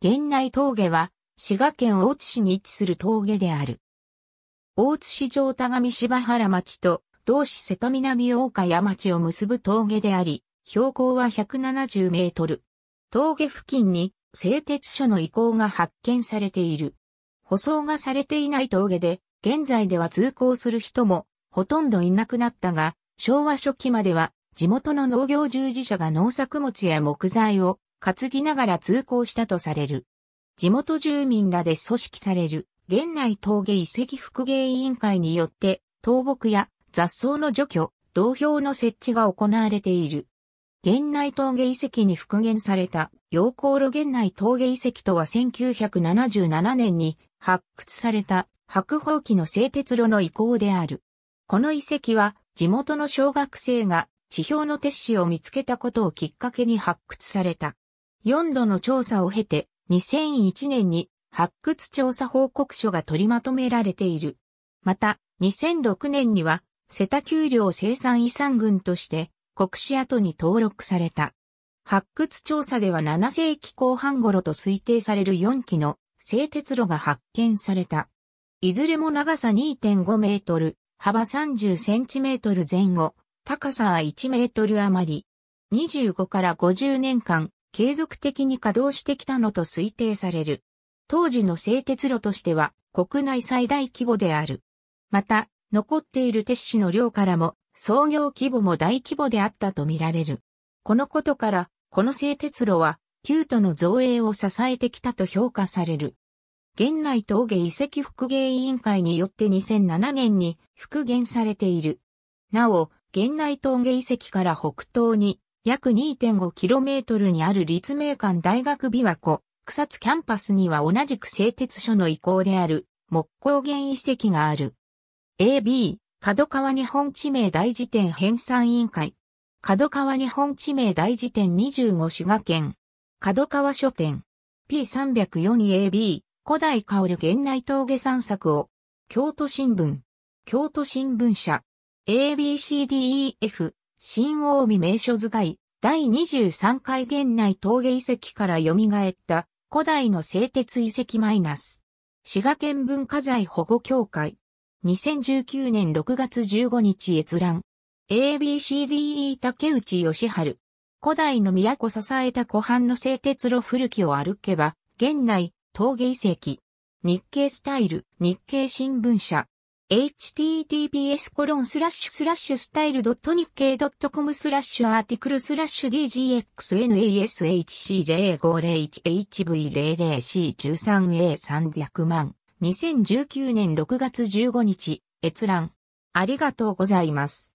源内峠は、滋賀県大津市に位置する峠である。大津市上田上柴原町と、同市瀬戸南大岡山町を結ぶ峠であり、標高は170メートル。峠付近に製鉄所の遺構が発見されている。舗装がされていない峠で、現在では通行する人もほとんどいなくなったが、昭和初期までは地元の農業従事者が農作物や木材を担ぎながら通行したとされる。地元住民らで組織される、現内峠遺跡復芸委員会によって、倒木や雑草の除去、道標の設置が行われている。現内峠遺跡に復元された、陽光炉現内峠遺跡とは1977年に発掘された白宝器の製鉄炉の遺構である。この遺跡は、地元の小学生が地表の鉄子を見つけたことをきっかけに発掘された。4度の調査を経て、2001年に発掘調査報告書が取りまとめられている。また、2006年には、瀬田丘陵生産遺産群として、国史跡に登録された。発掘調査では7世紀後半頃と推定される4基の製鉄路が発見された。いずれも長さ2.5メートル、幅30センチメートル前後、高さは1メートル余り。25から50年間、継続的に稼働してきたのと推定される。当時の製鉄路としては国内最大規模である。また、残っている鉄子の量からも創業規模も大規模であったとみられる。このことから、この製鉄路は、旧都の造営を支えてきたと評価される。現内峠遺跡復元委員会によって2007年に復元されている。なお、現内峠遺跡から北東に約 2.5km にある立命館大学琵琶湖、草津キャンパスには同じく製鉄所の遺構である木工原遺跡がある。AB、角川日本地名大辞典編纂委員会。角川日本地名大辞典25滋賀県。角川書店。P304AB、古代香る源内峠散策を。京都新聞。京都新聞社。ABCDEF、新大見名所図い第23回現内峠遺跡から蘇った古代の製鉄遺跡マイナス。滋賀県文化財保護協会。2019年6月15日閲覧。ABCDE 竹内義春。古代の都支えた湖畔の製鉄路古きを歩けば、現内、峠遺跡。日経スタイル、日経新聞社。https コロンスラッシュスラッシュスタイルドット日経ドットコムスラッシュアーティクルスラッシュ DGXNASHC0501HV00C13A300 万2019年6月15日閲覧ありがとうございます。